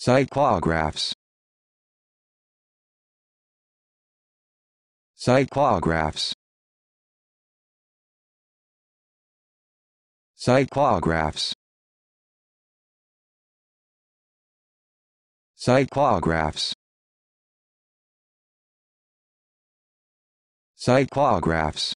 Cyclographs Cyclographs Cyclographs Cyclographs Cyclographs